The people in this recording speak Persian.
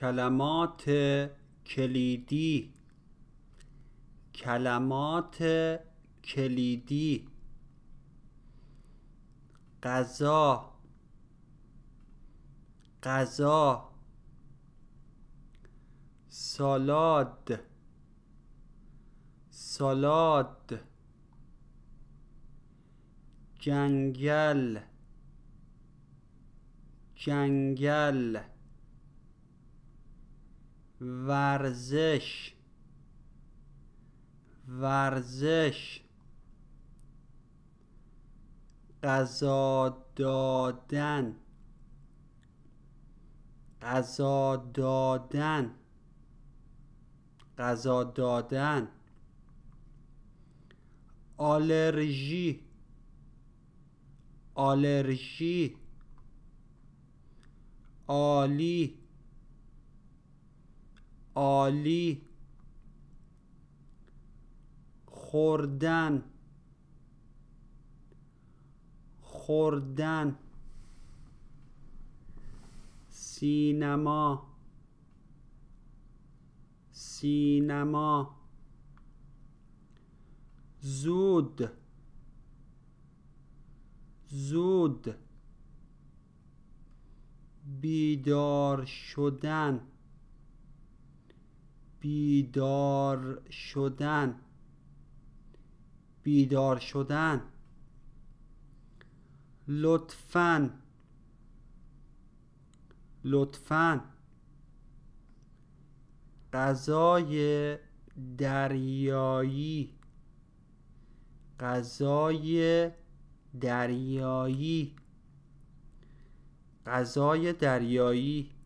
کلمات کلیدی کلمات کلیدی غذا غذا سالاد سالاد جنگل جنگل ورزش ورزش غذا دادن غذا دادن غذا دادن آلرژی آلرژی عالی عالی خوردن خوردن سینما سینما زود زود بیدار شدن بیدار شدن بیدار شدن لطفا لطفا غذای دریایی غذای دریایی غذای دریایی